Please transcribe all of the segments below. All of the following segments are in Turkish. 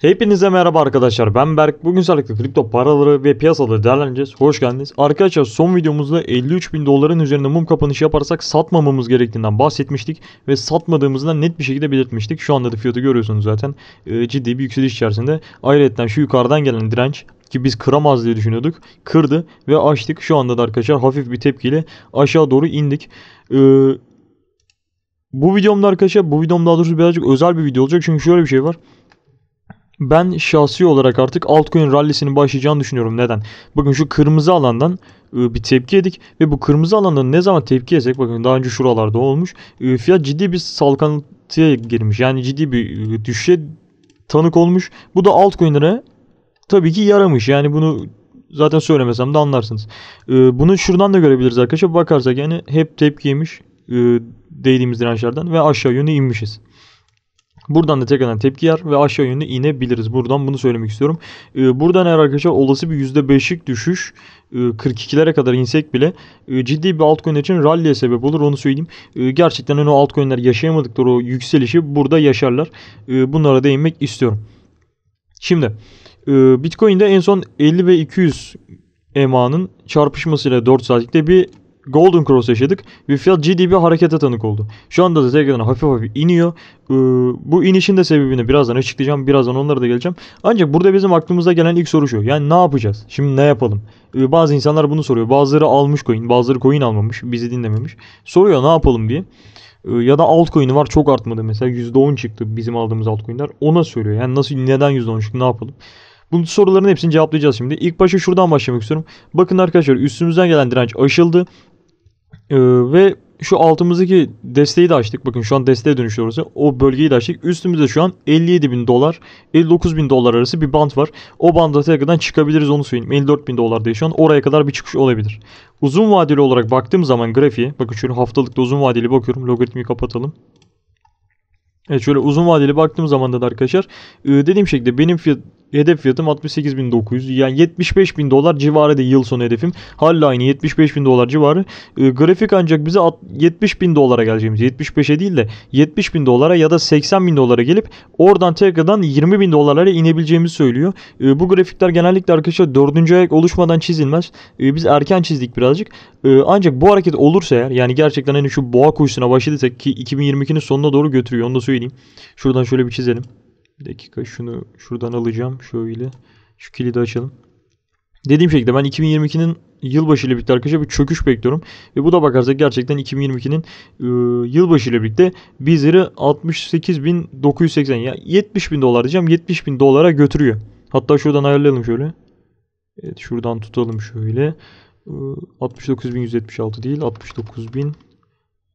Hepinize merhaba arkadaşlar ben Berk. Bugün sağlıklı kripto paraları ve piyasaları değerlendireceğiz. Hoş geldiniz. Arkadaşlar son videomuzda 53 bin doların üzerinde mum kapanışı yaparsak satmamamız gerektiğinden bahsetmiştik. Ve satmadığımızdan net bir şekilde belirtmiştik. Şu anda da fiyatı görüyorsunuz zaten. Ee, ciddi bir yükseliş içerisinde. Ayrıca şu yukarıdan gelen direnç ki biz kıramaz diye düşünüyorduk. Kırdı ve açtık. Şu anda da arkadaşlar hafif bir tepkiyle aşağı doğru indik. Ee, bu videomda arkadaşlar bu videom daha doğrusu birazcık özel bir video olacak. Çünkü şöyle bir şey var ben şahsi olarak artık altcoin rallisinin başlayacağını düşünüyorum. Neden? Bakın şu kırmızı alandan e, bir tepki yedik ve bu kırmızı alandan ne zaman tepki yesek bakın daha önce şuralarda olmuş e, fiyat ciddi bir salkantıya girmiş. Yani ciddi bir e, düşüşe tanık olmuş. Bu da altcoin'lere tabii ki yaramış. Yani bunu zaten söylemesem de anlarsınız. Bunu şuradan da görebiliriz arkadaşlar. Bakarsak yani hep tepkiymiş değdiğimiz dirençlerden ve aşağı yönü inmişiz. Buradan da tekrardan tepki yer ve aşağı yönlü inebiliriz. Buradan bunu söylemek istiyorum. Ee, buradan eğer arkadaşlar olası bir %5'lik düşüş 42'lere e, kadar insek bile e, ciddi bir altcoin için rally'e sebep olur onu söyleyeyim. E, gerçekten hani o altcoin'ler yaşayamadıkları o yükselişi burada yaşarlar. Bunlara değinmek istiyorum. Şimdi Bitcoin'de en son 50 ve 200 EMA'nın çarpışmasıyla 4 saatlikte bir Golden Cross yaşadık ve fiyat ciddi bir harekete tanık oldu. Şu anda da tekrardan hafif hafif iniyor. Ee, bu inişin de sebebini birazdan açıklayacağım. Birazdan onlara da geleceğim. Ancak burada bizim aklımıza gelen ilk soru şu. Yani ne yapacağız? Şimdi ne yapalım? Ee, bazı insanlar bunu soruyor. Bazıları almış coin, bazıları coin almamış. Bizi dinlememiş. Soruyor ne yapalım diye. Ee, ya da altcoin'i var çok artmadı mesela %10 çıktı bizim aldığımız altcoin'ler. Ona soruyor. Yani nasıl neden %10 çıktı ne yapalım? Bu soruların hepsini cevaplayacağız şimdi. İlk başta şuradan başlamak istiyorum. Bakın arkadaşlar üstümüzden gelen direnç aşıldı ee, ve şu altımızdaki desteği de açtık. Bakın şu an desteğe dönüşüyor O bölgeyi de açtık. Üstümüzde şu an 57 bin dolar, 59 bin dolar arası bir band var. O bandı tekrardan çıkabiliriz onu söyleyeyim. 54 bin dolar diye şu an oraya kadar bir çıkış olabilir. Uzun vadeli olarak baktığım zaman grafiğe, bakın şöyle haftalıkta uzun vadeli bakıyorum. Logaritmi kapatalım. Evet şöyle uzun vadeli baktığım zaman da arkadaşlar e, dediğim şekilde benim fiyat Hedef fiyatım 68.900 yani 75.000 dolar civarı da yıl sonu hedefim. Hala aynı 75.000 dolar civarı. E, grafik ancak bize 70.000 dolara geleceğimiz 75'e değil de 70.000 dolara ya da 80.000 dolara gelip oradan tekrardan 20.000 dolarlara inebileceğimizi söylüyor. E, bu grafikler genellikle arkadaşlar 4. ayak oluşmadan çizilmez. E, biz erken çizdik birazcık. E, ancak bu hareket olursa eğer yani gerçekten hani şu boğa kuşuna başladıysak ki 2022'nin sonuna doğru götürüyor onu da söyleyeyim. Şuradan şöyle bir çizelim. Bir dakika şunu şuradan alacağım. Şöyle şu kilidi açalım. Dediğim şekilde ben 2022'nin yılbaşı ile birlikte arkadaşlar bir çöküş bekliyorum. Ve bu da bakarsak gerçekten 2022'nin e, yılbaşı ile birlikte bizleri 68.980 ya 70.000 dolar diyeceğim 70.000 dolara götürüyor. Hatta şuradan ayarlayalım şöyle. Evet şuradan tutalım şöyle. 69.176 e, değil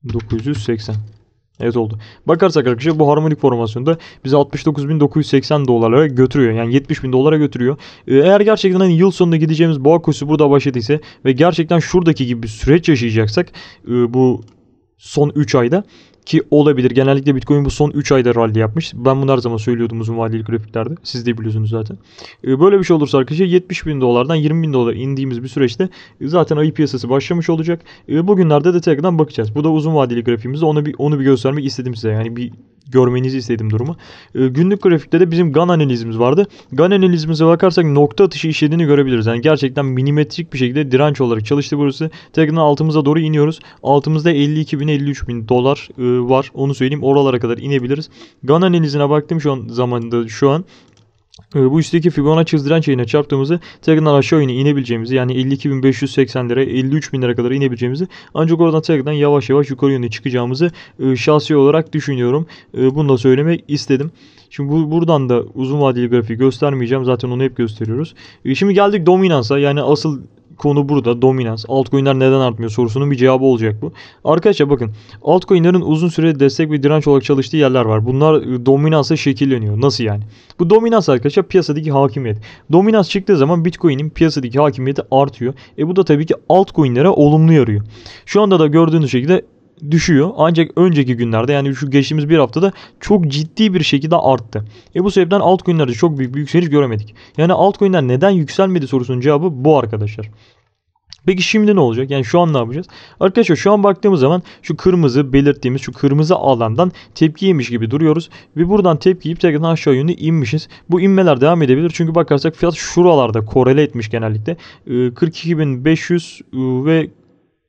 69.980. Evet oldu. Bakarsak arkadaşlar bu harmonik formasyonda bizi 69.980 dolara götürüyor. Yani 70.000 dolara götürüyor. Ee, eğer gerçekten hani yıl sonunda gideceğimiz boğa koşusu burada başladıysa ve gerçekten şuradaki gibi bir süreç yaşayacaksak e, bu son 3 ayda ki olabilir. Genellikle Bitcoin bu son 3 ayda rally yapmış. Ben bunu her zaman söylüyordum uzun vadeli grafiklerde. Siz de biliyorsunuz zaten. Ee, böyle bir şey olursa arkadaşlar 70 bin dolardan 20 bin dolara indiğimiz bir süreçte e, zaten ayı piyasası başlamış olacak. Ee, bugünlerde de tekrardan bakacağız. Bu da uzun vadeli grafiğimizde onu bir, onu bir göstermek istedim size. Yani bir görmenizi istedim durumu. Ee, günlük grafikte de bizim GAN analizimiz vardı. GAN analizimize bakarsak nokta atışı işlediğini görebiliriz. Yani gerçekten milimetrik bir şekilde direnç olarak çalıştı burası. Tekrardan altımıza doğru iniyoruz. Altımızda 52 bin 53 bin dolar e, e, var. Onu söyleyeyim. Oralara kadar inebiliriz. Gan analizine baktım şu an zamanda şu an e, bu üstteki Fibonacci hız direnç yayına çarptığımızda tekrardan aşağı yine inebileceğimizi yani 52.580 lira 53.000 lira kadar inebileceğimizi ancak oradan tekrardan yavaş yavaş yukarı yöne çıkacağımızı e, şahsi olarak düşünüyorum. Bunu da söylemek istedim. Şimdi bu, buradan da uzun vadeli grafiği göstermeyeceğim. Zaten onu hep gösteriyoruz. Şimdi geldik dominansa yani asıl konu burada dominans. Altcoin'ler neden artmıyor sorusunun bir cevabı olacak bu. Arkadaşlar bakın altcoin'lerin uzun süre destek ve direnç olarak çalıştığı yerler var. Bunlar e, dominansa şekilleniyor. Nasıl yani? Bu dominans arkadaşlar piyasadaki hakimiyet. Dominans çıktığı zaman Bitcoin'in piyasadaki hakimiyeti artıyor. E bu da tabii ki altcoin'lere olumlu yarıyor. Şu anda da gördüğünüz şekilde düşüyor. Ancak önceki günlerde yani şu geçtiğimiz bir haftada çok ciddi bir şekilde arttı. E bu sebepten altcoin'lerde çok büyük bir yükseliş göremedik. Yani altcoin'ler neden yükselmedi sorusunun cevabı bu arkadaşlar. Peki şimdi ne olacak? Yani şu an ne yapacağız? Arkadaşlar şu an baktığımız zaman şu kırmızı belirttiğimiz şu kırmızı alandan tepki yemiş gibi duruyoruz. Ve buradan tepki yiyip tekrardan aşağı yönlü inmişiz. Bu inmeler devam edebilir. Çünkü bakarsak fiyat şuralarda korele etmiş genellikle. 42.500 ee, e, ve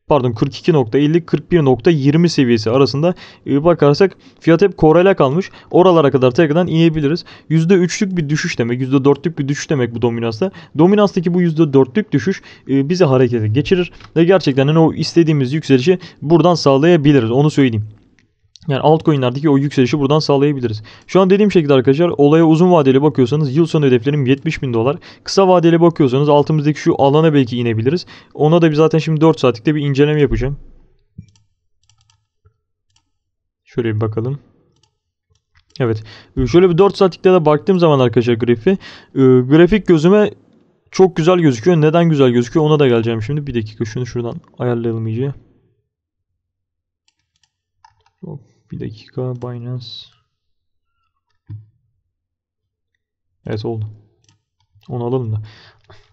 pardon 42.50 41.20 seviyesi arasında e, bakarsak fiyat hep korayla kalmış. Oralara kadar tekrardan inebiliriz. %3'lük bir düşüş demek, %4'lük bir düşüş demek bu dominansta. Dominanstaki bu %4'lük düşüş e, bizi harekete geçirir ve gerçekten hani o istediğimiz yükselişi buradan sağlayabiliriz. Onu söyleyeyim. Yani altcoin'lerdeki o yükselişi buradan sağlayabiliriz. Şu an dediğim şekilde arkadaşlar olaya uzun vadeli bakıyorsanız yıl sonu hedeflerim 70 bin dolar. Kısa vadeli bakıyorsanız altımızdaki şu alana belki inebiliriz. Ona da bir zaten şimdi 4 saatlikte bir inceleme yapacağım. Şöyle bir bakalım. Evet. Ee, şöyle bir 4 saatlikte de baktığım zaman arkadaşlar grafiği. E, grafik gözüme çok güzel gözüküyor. Neden güzel gözüküyor ona da geleceğim şimdi. Bir dakika şunu şuradan ayarlayalım iyice. Hop. Bir dakika Binance. Evet oldu. Onu alalım da.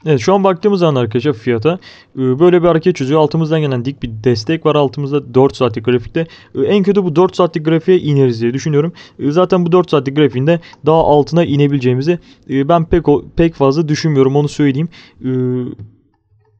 Evet şu an baktığımız zaman arkadaşlar fiyata e, böyle bir hareket çiziyor. Altımızdan gelen dik bir destek var altımızda 4 saatlik grafikte. E, en kötü bu 4 saatlik grafiğe ineriz diye düşünüyorum. E, zaten bu 4 saatlik grafiğinde daha altına inebileceğimizi ben pek pek fazla düşünmüyorum onu söyleyeyim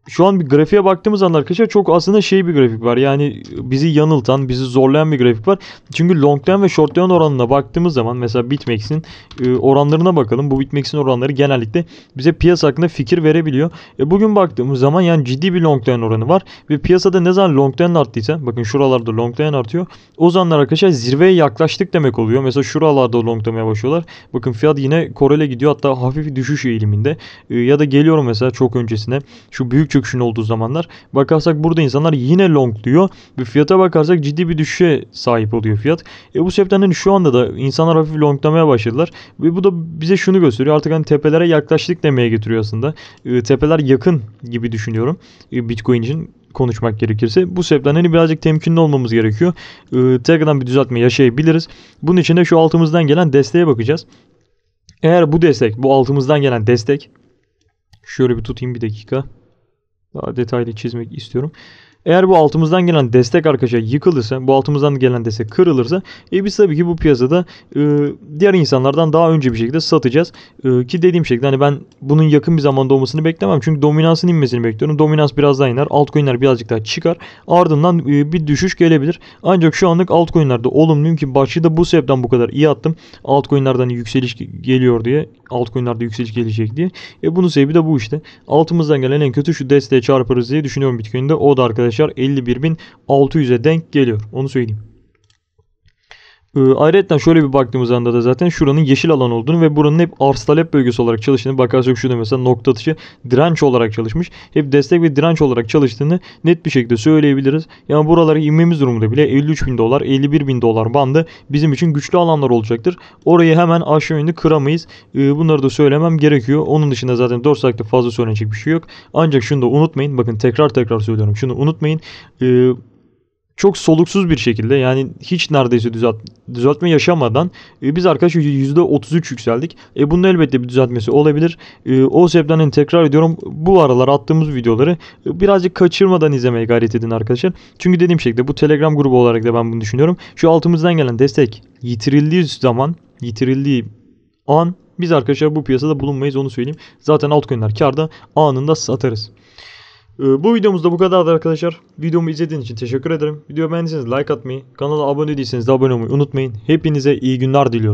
şu an bir grafiğe baktığımız anda arkadaşlar çok aslında şey bir grafik var. Yani bizi yanıltan, bizi zorlayan bir grafik var. Çünkü long term ve short term oranına baktığımız zaman mesela Bitmex'in e, oranlarına bakalım. Bu Bitmex'in oranları genellikle bize piyasa hakkında fikir verebiliyor. E bugün baktığımız zaman yani ciddi bir long term oranı var. Ve piyasada ne zaman long term arttıysa bakın şuralarda long term artıyor. O zamanlar arkadaşlar zirveye yaklaştık demek oluyor. Mesela şuralarda long term'e başlıyorlar. Bakın fiyat yine korele gidiyor. Hatta hafif bir düşüş eğiliminde. E, ya da geliyorum mesela çok öncesine. Şu büyük çöküşün olduğu zamanlar. Bakarsak burada insanlar yine longluyor ve fiyata bakarsak ciddi bir düşüşe sahip oluyor fiyat. E bu sebepten hani şu anda da insanlar hafif longlamaya başladılar ve bu da bize şunu gösteriyor. Artık hani tepelere yaklaştık demeye getiriyor aslında. E, tepeler yakın gibi düşünüyorum e, Bitcoin için konuşmak gerekirse. Bu sebepten hani birazcık temkinli olmamız gerekiyor. Ee, tekrardan bir düzeltme yaşayabiliriz. Bunun için de şu altımızdan gelen desteğe bakacağız. Eğer bu destek, bu altımızdan gelen destek şöyle bir tutayım bir dakika daha detaylı çizmek istiyorum. Eğer bu altımızdan gelen destek arkadaşlar yıkılırsa, bu altımızdan gelen destek kırılırsa e biz tabii ki bu piyasada e, diğer insanlardan daha önce bir şekilde satacağız. E, ki dediğim şekilde hani ben bunun yakın bir zamanda olmasını beklemem. Çünkü dominansın inmesini bekliyorum. Dominans biraz daha iner. Altcoin'ler birazcık daha çıkar. Ardından e, bir düşüş gelebilir. Ancak şu anlık altcoin'lerde olumluyum ki başlığı da bu sebepten bu kadar iyi attım. Altcoin'lerden yükseliş geliyor diye. Altcoin'lerde yükseliş gelecek diye. E bunun sebebi de bu işte. Altımızdan gelen en kötü şu desteğe çarparız diye düşünüyorum Bitcoin'de. O da arkadaşlar arkadaşlar 51.600'e denk geliyor. Onu söyleyeyim. Ee, ayrıca şöyle bir baktığımız anda da zaten şuranın yeşil alan olduğunu ve buranın hep arz talep bölgesi olarak çalıştığını bakarsak şurada mesela nokta atışı direnç olarak çalışmış. Hep destek ve direnç olarak çalıştığını net bir şekilde söyleyebiliriz. Yani buralara inmemiz durumunda bile 53 bin dolar 51 bin dolar bandı bizim için güçlü alanlar olacaktır. Orayı hemen aşağı yönlü kıramayız. Ee, bunları da söylemem gerekiyor. Onun dışında zaten 4 saatte fazla söylenecek bir şey yok. Ancak şunu da unutmayın. Bakın tekrar tekrar söylüyorum. Şunu unutmayın. Ee, çok soluksuz bir şekilde yani hiç neredeyse düzelt, düzeltme yaşamadan e, biz arkadaşlar %33 yükseldik. E bunun elbette bir düzeltmesi olabilir. E, o sebepten hani tekrar ediyorum bu aralar attığımız videoları e, birazcık kaçırmadan izlemeye gayret edin arkadaşlar. Çünkü dediğim şekilde bu Telegram grubu olarak da ben bunu düşünüyorum. Şu altımızdan gelen destek yitirildiği zaman yitirildiği an biz arkadaşlar bu piyasada bulunmayız onu söyleyeyim. Zaten altcoin'ler karda anında satarız. Ee, bu videomuzda bu kadardı arkadaşlar. Videomu izlediğiniz için teşekkür ederim. Videoyu beğendiyseniz like atmayı, kanala abone değilseniz de abone olmayı unutmayın. Hepinize iyi günler diliyorum.